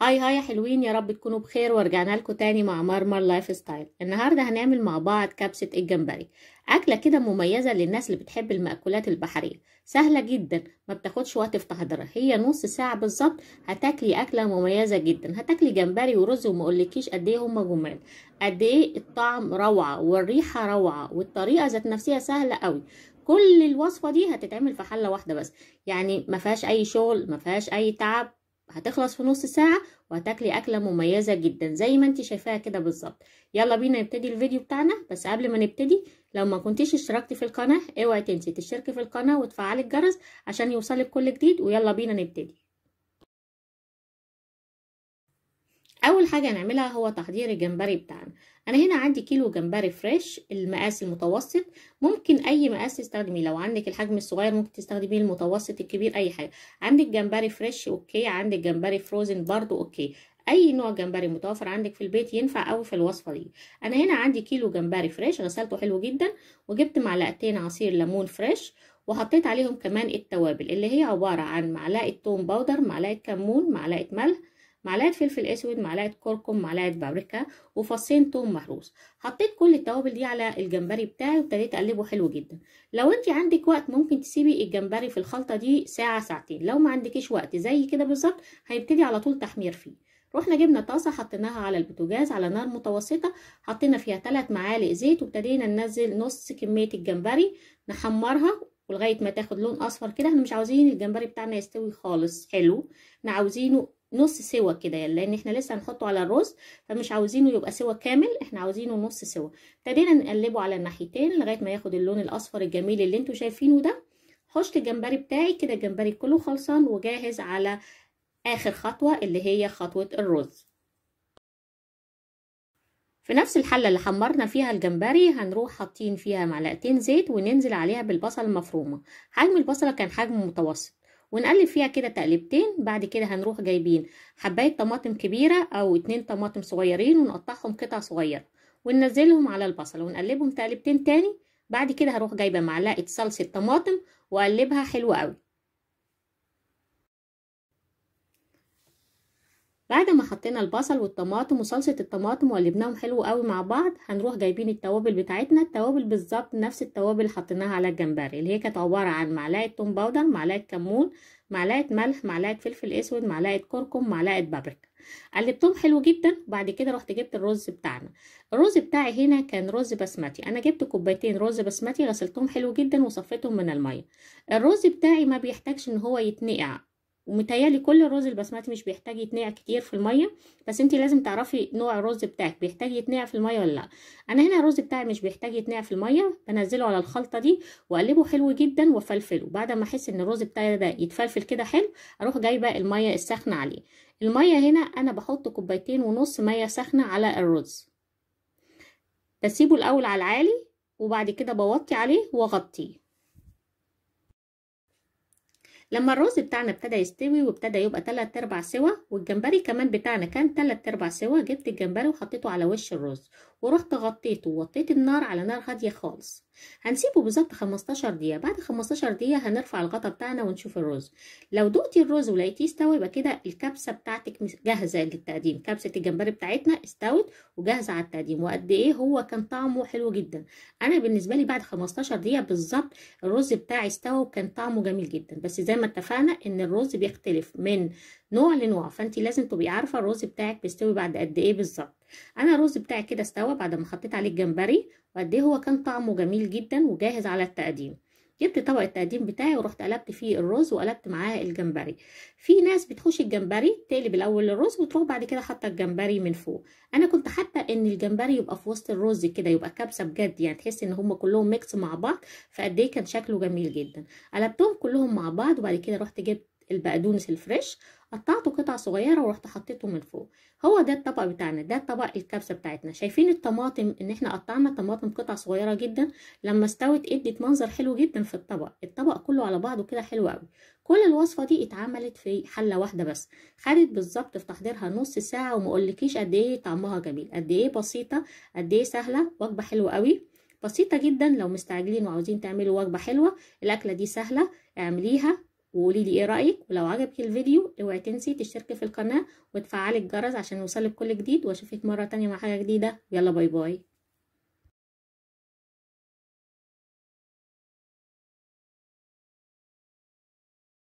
هاي هاي يا حلوين يا رب تكونوا بخير ورجعنا لكم تاني مع مرمر لايف ستايل النهارده هنعمل مع بعض كبسه الجمبري اكله كده مميزه للناس اللي بتحب المأكولات البحريه سهله جدا ما بتاخدش وقت في تحضيرها هي نص ساعه بالظبط هتاكلي اكله مميزه جدا هتاكلي جمبري ورز وما اقولكيش قد ايه هما جمال قد ايه الطعم روعه والريحه روعه والطريقه ذات نفسها سهله قوي كل الوصفه دي هتتعمل في حله واحده بس يعني ما فيهاش اي شغل ما فيهاش اي تعب هتخلص في نص ساعة وهتاكلي أكلة مميزة جدا زي ما انت شايفاها كده بالظبط يلا بينا نبتدي الفيديو بتاعنا بس قبل ما نبتدي لو ما كنتيش اشتركتي في القناة اوعي تنسي تشتركي في القناة وتفعلي الجرس عشان يوصلك كل جديد ويلا بينا نبتدي اول حاجه هنعملها هو تحضير الجمبري بتاعنا انا هنا عندي كيلو جمبري فريش المقاس المتوسط ممكن اي مقاس تستخدميه لو عندك الحجم الصغير ممكن تستخدميه المتوسط الكبير اي حاجه عندك جمبري فريش اوكي عندك جمبري فروزن برضو اوكي اي نوع جمبري متوفر عندك في البيت ينفع قوي في الوصفه دي انا هنا عندي كيلو جمبري فريش غسلته حلو جدا وجبت معلقتين عصير ليمون فريش وحطيت عليهم كمان التوابل اللي هي عباره عن معلقه توم باودر معلقه كمون معلقه ملح معلقه فلفل اسود معلقه كركم معلقه بابريكا وفصين توم مهروس حطيت كل التوابل دي على الجمبري بتاعي وابتديت اقلبه حلو جدا لو انت عندك وقت ممكن تسيبي الجمبري في الخلطه دي ساعه ساعتين لو ما عندكيش وقت زي كده بالظبط هيبتدي على طول تحمير فيه رحنا جبنا طاسه حطيناها على البوتاجاز على نار متوسطه حطينا فيها 3 معالق زيت وابتدينا ننزل نص كميه الجمبري نحمرها ولغايه ما تاخد لون اصفر كده احنا مش عاوزين الجمبري بتاعنا يستوي خالص حلو احنا عاوزينه نص سوا كده لان احنا لسه هنحطه على الرز فمش عاوزينه يبقى سوا كامل احنا عاوزينه نص سوا ابتدينا نقلبه على الناحيتين لغايه ما ياخد اللون الاصفر الجميل اللي انتوا شايفينه ده حشت الجمبري بتاعي كده الجمبري كله خلصان وجاهز على اخر خطوه اللي هي خطوه الرز في نفس الحله اللي حمرنا فيها الجمبري هنروح حاطين فيها معلقتين زيت وننزل عليها بالبصل المفرومه حجم البصله كان حجم متوسط ونقلب فيها كده تقلبتين بعد كده هنروح جايبين حبايه طماطم كبيره او اتنين طماطم صغيرين ونقطعهم قطع صغيره وننزلهم على البصل ونقلبهم تقلبتين تاني بعد كده هروح جايبه معلقه صلصه طماطم واقلبها حلو قوي بعد ما حطينا البصل والطماطم وصلصه الطماطم وقلبناهم حلو قوي مع بعض هنروح جايبين التوابل بتاعتنا التوابل بالظبط نفس التوابل اللي حطيناها على الجمبري اللي هي كانت عباره عن معلقه توم باودر معلقه كمون معلقه ملح معلقه فلفل اسود معلقه كركم معلقه بابريكا قلبتهم حلو جدا وبعد كده رحت جبت الرز بتاعنا الرز بتاعي هنا كان رز بسمتي انا جبت كوبايتين رز بسمتي غسلتهم حلو جدا وصفيتهم من الميه الرز بتاعي ما بيحتاجش ان هو يتنقع ومتهيألي كل الرز البسمتي مش بيحتاج يتنقع كتير في الميه بس انتي لازم تعرفي نوع الرز بتاعك بيحتاج يتنقع في الميه ولا لا انا هنا الرز بتاعي مش بيحتاج يتنقع في الميه بنزله على الخلطه دي واقلبه حلو جدا وافلفله بعد ما احس ان الرز بتاعي ده يتفلفل كده حلو اروح جايبه الميه الساخنه عليه الميه هنا انا بحط كوبايتين ونص ميه ساخنه على الرز بسيبه الاول على العالي وبعد كده بوطي عليه واغطيه لما الرز بتاعنا ابتدى يستوي وابتدى يبقى تلات ارباع سوا والجمبري كمان بتاعنا كان تلات ارباع سوا جبت الجمبري وحطيته على وش الرز ورحت غطيته ووطيت النار على نار هاديه خالص هنسيبه بالظبط 15 دقيقه بعد 15 دقيقه هنرفع الغطا بتاعنا ونشوف الرز لو دقتي الرز ولقيتيه استوى يبقى كده الكبسه بتاعتك جاهزه للتقديم كبسه الجمبري بتاعتنا استوت وجاهزه على التقديم وقد ايه هو كان طعمه حلو جدا انا بالنسبه لي بعد 15 دقيقه بالظبط الرز بتاعي استوى وكان طعمه جميل جدا بس زي ما اتفقنا ان الرز بيختلف من نوع لنوع فانت لازم تبقي عارفه الرز بتاعك بيستوي بعد قد ايه بالظبط انا الرز بتاعي كده استوى بعد ما حطيت عليه الجمبري وقد ايه هو كان طعمه جميل جدا وجاهز على التقديم جبت طبق التقديم بتاعي ورحت قلبت فيه الرز وقلبت معاه الجمبري في ناس بتخش الجمبري تقلب الاول الرز وتروح بعد كده حاطه الجمبري من فوق انا كنت حتى ان الجمبري يبقى في وسط الرز كده يبقى كبسه بجد يعني تحس ان هم كلهم ميكس مع بعض فقد ايه كان شكله جميل جدا قلبتهم كلهم مع بعض وبعد كده رحت جبت البقدونس الفريش قطعته قطع صغيره ورحت حطيته من فوق هو ده الطبق بتاعنا ده طبق الكبسه بتاعتنا شايفين الطماطم ان احنا قطعنا طماطم قطع صغيره جدا لما استوت ادت منظر حلو جدا في الطبق الطبق كله على بعضه كده حلو قوي كل الوصفه دي اتعملت في حله واحده بس خدت بالظبط في تحضيرها نص ساعه وما اقولكيش قد ايه طعمها جميل قد ايه بسيطه قد ايه سهله وجبه حلوه قوي بسيطه جدا لو مستعجلين وعاوزين تعملوا وجبه حلوه الاكله دي سهله اعمليها وقولي لي ايه رايك ولو عجبك الفيديو اوعي تنسي تشتركي في القناه وتفعلي الجرس عشان يوصلك كل جديد واشوفك مره تانية مع حاجه جديده يلا باي باي